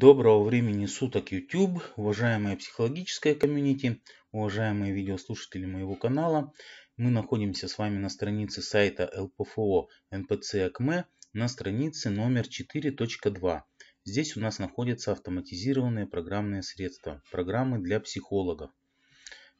Доброго времени суток, YouTube, уважаемая психологическая комьюнити, уважаемые видеослушатели моего канала. Мы находимся с вами на странице сайта ЛПФО НПЦ ACME на странице номер 4.2. Здесь у нас находятся автоматизированные программные средства, программы для психологов.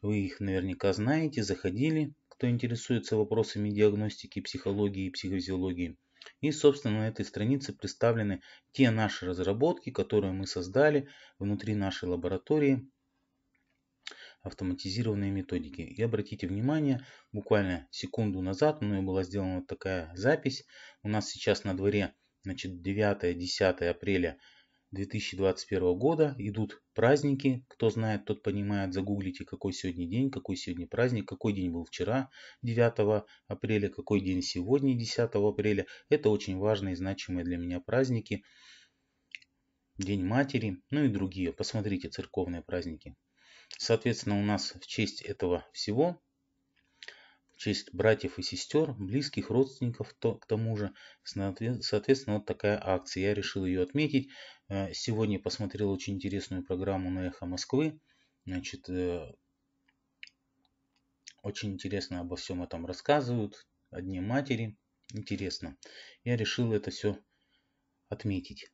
Вы их наверняка знаете, заходили, кто интересуется вопросами диагностики, психологии и психофизиологии – и, собственно, на этой странице представлены те наши разработки, которые мы создали внутри нашей лаборатории автоматизированные методики. И обратите внимание, буквально секунду назад у меня была сделана вот такая запись. У нас сейчас на дворе значит, 9-10 апреля 2021 года. Идут праздники. Кто знает, тот понимает. Загуглите, какой сегодня день, какой сегодня праздник, какой день был вчера, 9 апреля, какой день сегодня, 10 апреля. Это очень важные и значимые для меня праздники. День матери, ну и другие. Посмотрите церковные праздники. Соответственно, у нас в честь этого всего честь братьев и сестер, близких родственников то, к тому же. Соответственно, вот такая акция. Я решил ее отметить. Э, сегодня посмотрел очень интересную программу на Эхо Москвы. Значит, э, очень интересно обо всем этом рассказывают. Одни матери. Интересно. Я решил это все отметить.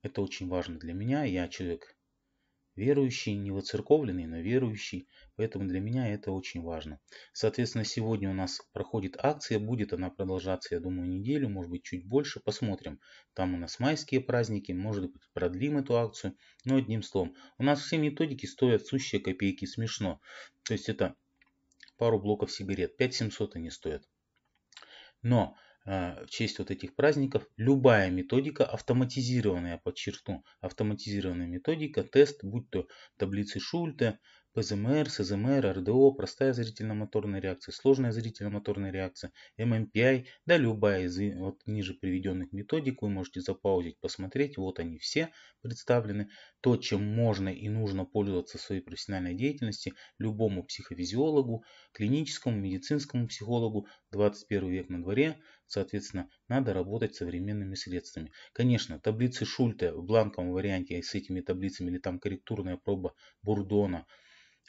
Это очень важно для меня. Я человек верующий, не воцерковленный, но верующий. Поэтому для меня это очень важно. Соответственно, сегодня у нас проходит акция, будет она продолжаться, я думаю, неделю, может быть, чуть больше. Посмотрим. Там у нас майские праздники, может быть, продлим эту акцию. Но одним словом, у нас все методики стоят сущие копейки, смешно. То есть это пару блоков сигарет, 5700 они стоят. Но а, в честь вот этих праздников любая методика, автоматизированная, подчеркну, автоматизированная методика, тест, будь то таблицы Шульта, ПЗМР, СЗМР, РДО, простая зрительно-моторная реакция, сложная зрительно-моторная реакция, ММПИ, да любая из вот ниже приведенных методик, вы можете запаузить, посмотреть, вот они все представлены. То, чем можно и нужно пользоваться в своей профессиональной деятельности любому психофизиологу, клиническому, медицинскому психологу, 21 век на дворе, Соответственно, надо работать современными средствами. Конечно, таблицы Шульте в бланковом варианте с этими таблицами или там корректурная проба Бурдона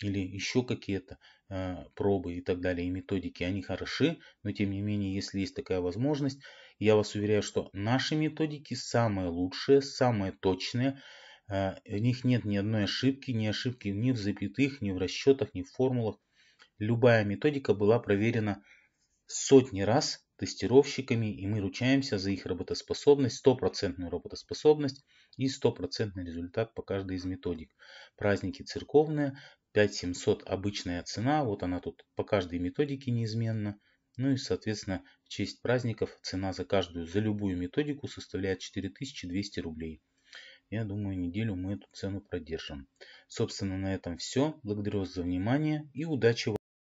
или еще какие-то э, пробы и так далее, и методики, они хороши, но тем не менее, если есть такая возможность, я вас уверяю, что наши методики самые лучшие, самые точные, э, в них нет ни одной ошибки, ни ошибки ни в запятых, ни в расчетах, ни в формулах. Любая методика была проверена сотни раз тестировщиками, и мы ручаемся за их работоспособность, стопроцентную работоспособность и стопроцентный результат по каждой из методик. Праздники церковные, 5700 обычная цена, вот она тут по каждой методике неизменна. Ну и, соответственно, в честь праздников цена за каждую, за любую методику составляет 4200 рублей. Я думаю, неделю мы эту цену продержим. Собственно, на этом все. Благодарю вас за внимание и удачи вам.